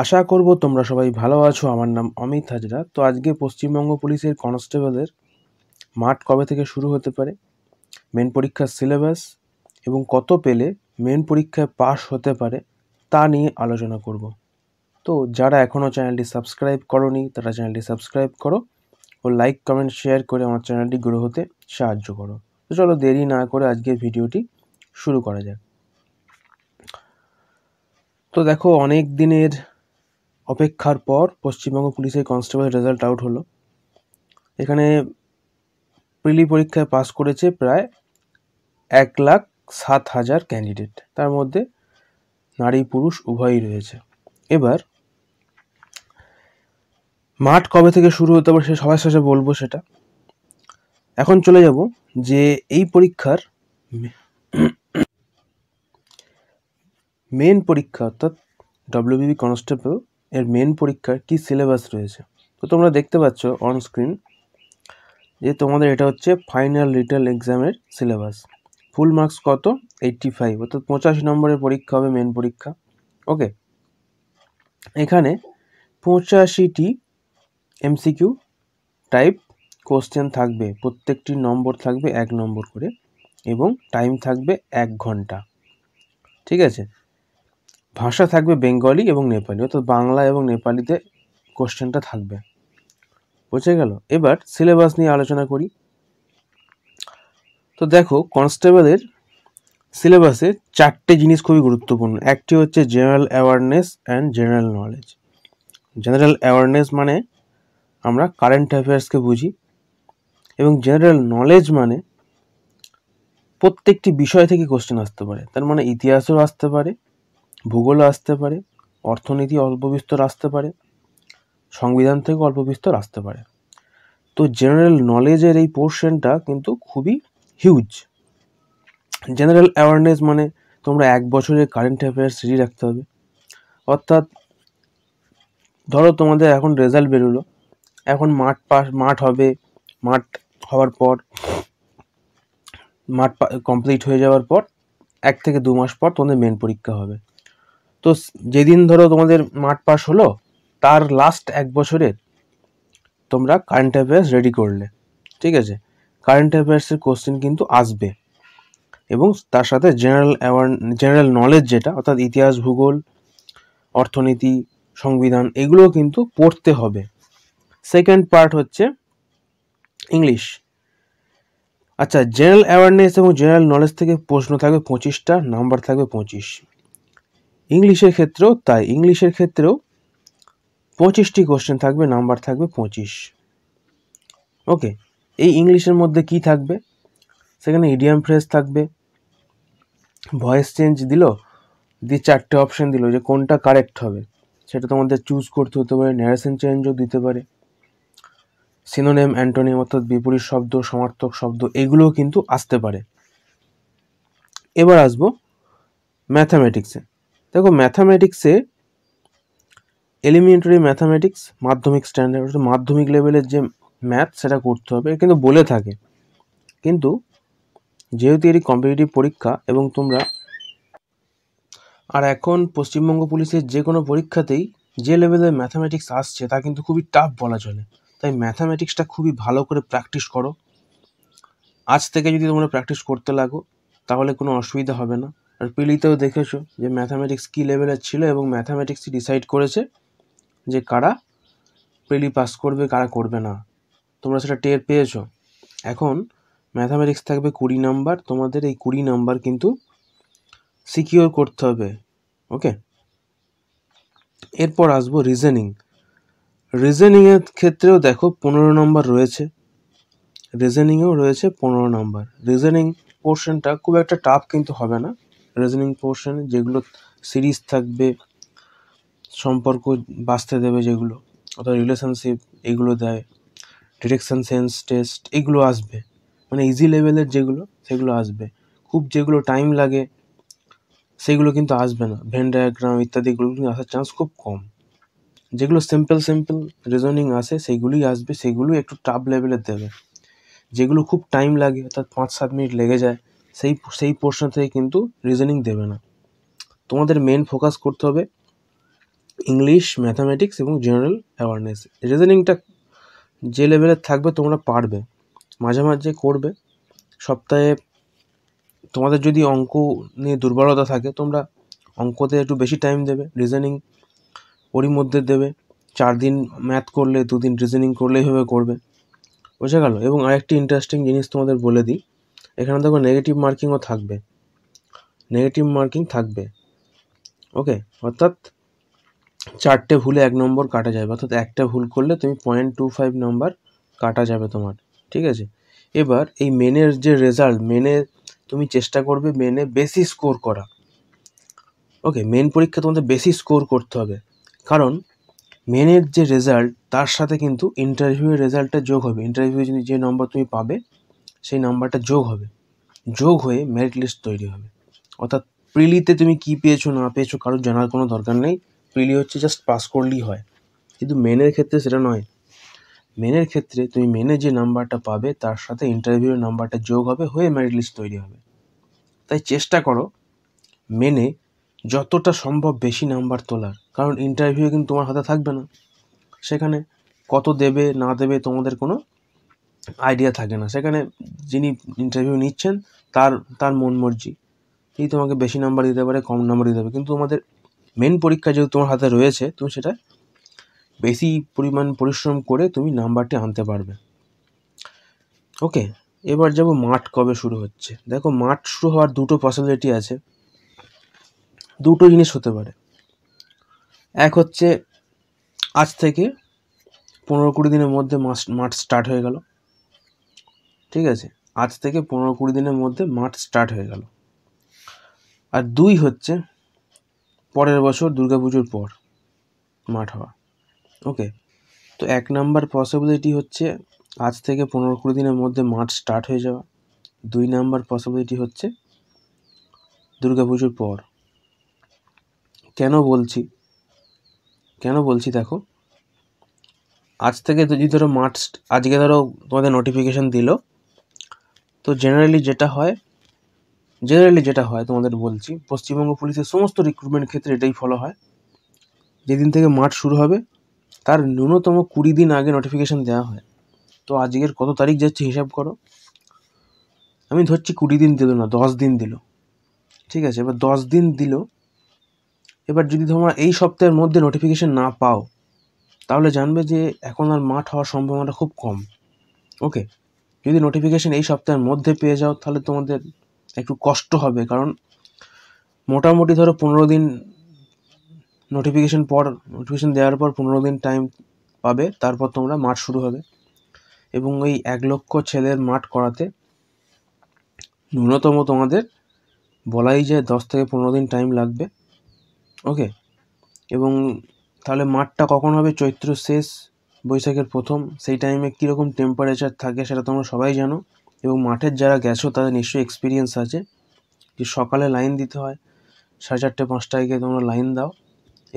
আশা করব তোমরা সবাই ভালো আছো আমার নাম অমিত হাজরা তো আজকে পশ্চিমবঙ্গ পুলিশের কনস্টেবলের মাঠ কবে থেকে শুরু হতে পারে মেন পরীক্ষার সিলেবাস এবং কত পেলে মেন পরীক্ষায় পাশ হতে পারে তা নিয়ে আলোচনা করব তো যারা এখনও চ্যানেলটি সাবস্ক্রাইব করনি তারা চ্যানেলটি সাবস্ক্রাইব করো ও লাইক কমেন্ট শেয়ার করে আমার চ্যানেলটি গ্রো হতে সাহায্য করো তো চলো দেরি না করে আজকের ভিডিওটি শুরু করা যাক তো দেখো অনেক দিনের অপেক্ষার পর পশ্চিমবঙ্গ পুলিশের কনস্টেবল রেজাল্ট আউট হলো এখানে প্রিলি পরীক্ষায় পাস করেছে প্রায় এক লাখ সাত হাজার ক্যান্ডিডেট তার মধ্যে নারী পুরুষ উভয়ই রয়েছে এবার মাঠ কবে থেকে শুরু হতে পারে সে সবার শেষে বলবো সেটা এখন চলে যাব যে এই পরীক্ষার মেন পরীক্ষা অর্থাৎ ডব্লিউবিবি কনস্টেবল এর মেন পরীক্ষার কি সিলেবাস রয়েছে তো তোমরা দেখতে পাচ্ছ অন স্ক্রিন যে তোমাদের এটা হচ্ছে ফাইনাল রিটেল এক্সামের সিলেবাস ফুল মার্কস কত এইটটি ফাইভ অর্থাৎ পঁচাশি নম্বরের পরীক্ষা হবে মেন পরীক্ষা ওকে এখানে পঁচাশিটি এমসিকিউ টাইপ কোশ্চেন থাকবে প্রত্যেকটি নম্বর থাকবে এক নম্বর করে এবং টাইম থাকবে এক ঘন্টা ঠিক আছে ভাষা থাকবে বেঙ্গলি এবং নেপালি অর্থাৎ বাংলা এবং নেপালিতে কোশ্চেনটা থাকবে বুঝে গেল এবার সিলেবাস নিয়ে আলোচনা করি তো দেখো কনস্টেবলের সিলেবাসে চারটে জিনিস খুবই গুরুত্বপূর্ণ একটি হচ্ছে general awareness and general knowledge general awareness মানে আমরা কারেন্ট অ্যাফেয়ার্সকে বুঝি এবং জেনারেল নলেজ মানে প্রত্যেকটি বিষয় থেকে কোশ্চেন আসতে পারে তার মানে ইতিহাসও আসতে পারে ভূগোল আসতে পারে অর্থনীতি অল্প বিস্তর আসতে পারে সংবিধান থেকে অল্প বিস্তর আসতে পারে তো জেনারেল নলেজের এই পোর্শনটা কিন্তু খুবই হিউজ জেনারেল অ্যাওয়ারনেস মানে তোমরা এক বছরের কারেন্ট অ্যাফেয়ার্স রেডি রাখতে হবে অর্থাৎ ধরো তোমাদের এখন রেজাল্ট বেরোলো এখন মাঠ পাস মাঠ হবে মাঠ হওয়ার পর মাঠ কমপ্লিট হয়ে যাওয়ার পর এক থেকে দু মাস পর তোমাদের মেন পরীক্ষা হবে তো যেদিন ধরো তোমাদের মাঠ পাশ হলো তার লাস্ট এক বছরের তোমরা কারেন্ট অ্যাফেয়ার্স রেডি করলে ঠিক আছে কারেন্ট অ্যাফেয়ার্সের কোশ্চেন কিন্তু আসবে এবং তার সাথে জেনারেল অ্যাওয়ার জেনারেল নলেজ যেটা অর্থাৎ ইতিহাস ভূগোল অর্থনীতি সংবিধান এগুলো কিন্তু পড়তে হবে সেকেন্ড পার্ট হচ্ছে ইংলিশ আচ্ছা জেনারেল অ্যাওয়ারনেস এবং জেনারেল নলেজ থেকে প্রশ্ন থাকবে পঁচিশটা নাম্বার থাকবে পঁচিশ ইংলিশের ক্ষেত্রেও তাই ইংলিশের ক্ষেত্রেও পঁচিশটি কোশ্চেন থাকবে নাম্বার থাকবে পঁচিশ ওকে এই ইংলিশের মধ্যে কি থাকবে সেখানে ইডিয়াম ফ্রেশ থাকবে ভয়েস চেঞ্জ দিল দিয়ে চারটে অপশান দিল যে কোনটা কারেক্ট হবে সেটা তোমাদের চুজ করতে হতে পারে ন্যারেশন চেঞ্জও দিতে পারে সিনোনেম অ্যান্টোনিম অর্থাৎ বিপরীত শব্দ সমার্থক শব্দ এগুলোও কিন্তু আসতে পারে এবার আসবো ম্যাথামেটিক্সে দেখো ম্যাথামেটিক্সে এলিমেন্টারি ম্যাথামেটিক্স মাধ্যমিক স্ট্যান্ডার্ড অর্থাৎ মাধ্যমিক লেভেলের যে ম্যাথ সেটা করতে হবে কিন্তু বলে থাকে কিন্তু যেহেতু এটি কম্পিটিটিভ পরীক্ষা এবং তোমরা আর এখন পশ্চিমবঙ্গ পুলিশের যে কোনো পরীক্ষাতেই যে লেভেলের ম্যাথামেটিক্স আসছে তা কিন্তু খুবই টাফ বলা চলে তাই ম্যাথামেটিক্সটা খুবই ভালো করে প্র্যাকটিস করো আজ থেকে যদি তোমরা প্র্যাকটিস করতে লাগো তাহলে কোনো অসুবিধা হবে না আর পিলিতেও দেখেছো যে ম্যাথামেটিক্স কী লেভেলের ছিল এবং ম্যাথামেটিক্সই ডিসাইড করেছে যে কারা পিলি পাস করবে কারা করবে না তোমরা সেটা টের পেয়েছো এখন ম্যাথামেটিক্স থাকবে কুড়ি নাম্বার তোমাদের এই কুড়ি নাম্বার কিন্তু সিকিওর করতে হবে ওকে এরপর আসবো রিজেনিং রিজেনিংয়ের ক্ষেত্রেও দেখো পনেরো নম্বর রয়েছে রিজেনিংয়েও রয়েছে পনেরো নম্বর রিজেনিং পোর্শনটা খুব একটা টাফ কিন্তু হবে না রিজনিং পোর্শন যেগুলো সিরিজ থাকবে সম্পর্ক বাঁচতে দেবে যেগুলো অর্থাৎ রিলেশনশিপ এগুলো দেয় ডিরেকশন সেন্স টেস্ট এগুলো আসবে মানে ইজি লেভেলের যেগুলো সেগুলো আসবে খুব যেগুলো টাইম লাগে সেগুলো কিন্তু আসবে না ভেন ডায়াগ্রাম ইত্যাদিগুলো কিন্তু আসার চান্স খুব কম যেগুলো সিম্পল সিম্পল রিজনিং আসে সেগুলোই আসবে সেগুলোই একটু টাফ লেভেলের দেবে যেগুলো খুব টাইম লাগে অর্থাৎ পাঁচ সাত মিনিট লেগে যায় সেই সেই প্রশ্ন থেকে কিন্তু রিজনিং দেবে না তোমাদের মেন ফোকাস করতে হবে ইংলিশ ম্যাথামেটিক্স এবং জেনারেল অ্যাওয়ারনেস রিজনিংটা যে লেভেলের থাকবে তোমরা পারবে মাঝে মাঝে করবে সপ্তাহে তোমাদের যদি অঙ্ক নিয়ে দুর্বলতা থাকে তোমরা অঙ্কতে একটু বেশি টাইম দেবে রিজনিং ওরই মধ্যে দেবে চার দিন ম্যাথ করলে দুদিন রিজনিং করলেই হবে করবে বোঝা গেল এবং আরেকটি ইন্টারেস্টিং জিনিস তোমাদের বলে দিই এখানে দেখো নেগেটিভ মার্কিংও থাকবে নেগেটিভ মার্কিং থাকবে ওকে অর্থাৎ চারটে ভুলে এক নম্বর কাটা যাবে অর্থাৎ একটা ভুল করলে তুমি পয়েন্ট টু ফাইভ নম্বর কাটা যাবে তোমার ঠিক আছে এবার এই মেনের যে রেজাল্ট মেনে তুমি চেষ্টা করবে মেনে বেশি স্কোর করা ওকে মেন পরীক্ষা তোমাদের বেশি স্কোর করতে হবে কারণ মেনের যে রেজাল্ট তার সাথে কিন্তু ইন্টারভিউয়ের রেজাল্টটা যোগ হবে ইন্টারভিউ যে নম্বর তুমি পাবে সেই নাম্বারটা যোগ হবে যোগ হয়ে মেরিট লিস্ট তৈরি হবে অর্থাৎ প্রিলিতে তুমি কি পেয়েছো না পেয়েছো কারোর জানার কোনো দরকার নেই প্রিলি হচ্ছে জাস্ট পাস করলেই হয় কিন্তু মেনের ক্ষেত্রে সেটা নয় মেনের ক্ষেত্রে তুমি মেনে যে নাম্বারটা পাবে তার সাথে ইন্টারভিউয়ের নাম্বারটা যোগ হবে হয়ে মেরিট লিস্ট তৈরি হবে তাই চেষ্টা করো মেনে যতটা সম্ভব বেশি নাম্বার তোলার কারণ ইন্টারভিউ কিন্তু তোমার হাতে থাকবে না সেখানে কত দেবে না দেবে তোমাদের কোনো আইডিয়া থাকে না সেখানে যিনি ইন্টারভিউ নিচ্ছেন তার তার মন মর্জি তিনি তোমাকে বেশি নাম্বার দিতে পারে কম নাম্বার দিতে পারে কিন্তু তোমাদের মেন পরীক্ষা যেহেতু তোমার হাতে রয়েছে তুমি সেটা বেশি পরিমাণ পরিশ্রম করে তুমি নাম্বারটি আনতে পারবে ওকে এবার যাবো মাঠ কবে শুরু হচ্ছে দেখো মাঠ শুরু হওয়ার দুটো পসিবিলিটি আছে দুটো জিনিস হতে পারে এক হচ্ছে আজ থেকে পনেরো কুড়ি দিনের মধ্যে মাঠ স্টার্ট হয়ে গেল ঠিক আছে আজ থেকে পনেরো কুড়ি দিনের মধ্যে মাঠ স্টার্ট হয়ে গেল আর দুই হচ্ছে পরের বছর দুর্গাপুজোর পর মাঠ হওয়া ওকে তো এক নাম্বার পসিবিলিটি হচ্ছে আজ থেকে পনেরো কুড়ি দিনের মধ্যে মাঠ স্টার্ট হয়ে যাওয়া দুই নাম্বার পসিবিলিটি হচ্ছে দুর্গাপুজোর পর কেন বলছি কেন বলছি দেখো আজ থেকে যদি ধরো মাঠ আজকে ধরো তোমাদের নোটিফিকেশান দিল তো জেনারেলি যেটা হয় জেনারেলি যেটা হয় তোমাদের বলছি পশ্চিমবঙ্গ পুলিশের সমস্ত রিক্রুটমেন্ট ক্ষেত্রে এটাই ফলো হয় যেদিন থেকে মাঠ শুরু হবে তার ন্যূনতম কুড়ি দিন আগে নোটিফিকেশান দেওয়া হয় তো আজকের কত তারিখ যাচ্ছে হিসাব করো আমি ধরছি কুড়ি দিন দিল না দশ দিন দিল ঠিক আছে এবার দশ দিন দিল এবার যদি তোমরা এই সপ্তাহের মধ্যে নোটিফিকেশান না পাও তাহলে জানবে যে এখন আর মাঠ হওয়ার সম্ভাবনাটা খুব কম ওকে যদি নোটিফিকেশান এই সপ্তাহের মধ্যে পেয়ে যাও তাহলে তোমাদের একটু কষ্ট হবে কারণ মোটামুটি ধরো পনেরো দিন নোটিফিকেশান পর নোটিফিকেশান দেওয়ার পর পনেরো দিন টাইম পাবে তারপর তোমরা মাঠ শুরু হবে এবং ওই এক লক্ষ ছেলের মাঠ করাতে ন্যূনতম তোমাদের বলাই যে দশ থেকে পনেরো দিন টাইম লাগবে ওকে এবং তাহলে মাঠটা কখন হবে চৈত্র শেষ বৈশাখের প্রথম সেই টাইমে কীরকম টেম্পারেচার থাকে সেটা তোমরা সবাই জানো এবং মাঠের যারা গেছো তাদের নিশ্চয়ই এক্সপিরিয়েন্স আছে যে সকালে লাইন দিতে হয় সাড়ে চারটে পাঁচটায় গিয়ে তোমরা লাইন দাও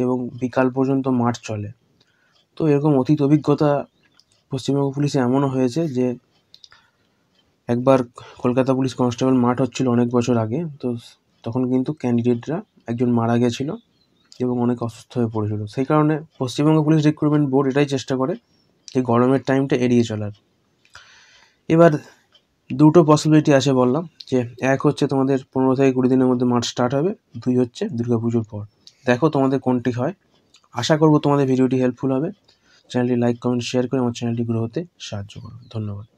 এবং বিকাল পর্যন্ত মাঠ চলে তো এরকম অতীত অভিজ্ঞতা পশ্চিমবঙ্গ পুলিশে এমনও হয়েছে যে একবার কলকাতা পুলিশ কনস্টেবল মাঠ হচ্ছিল অনেক বছর আগে তো তখন কিন্তু ক্যান্ডিডেটরা একজন মারা গেছিলো এবং অনেক অসুস্থ হয়ে পড়েছিল সেই কারণে পশ্চিমবঙ্গ পুলিশ রিক্রুটমেন্ট বোর্ড এটাই চেষ্টা করে যে গরমের টাইমটা এড়িয়ে চলার এবার দুটো পসিবিলিটি আছে বললাম যে এক হচ্ছে তোমাদের পনেরো থেকে কুড়ি দিনের মধ্যে মাঠ স্টার্ট হবে দুই হচ্ছে দুর্গাপুজোর পর দেখো তোমাদের কোনটি হয় আশা করব তোমাদের ভিডিওটি হেল্পফুল হবে চ্যানেলটি লাইক কমেন্ট শেয়ার করে আমার চ্যানেলটি গ্রো হতে সাহায্য করো ধন্যবাদ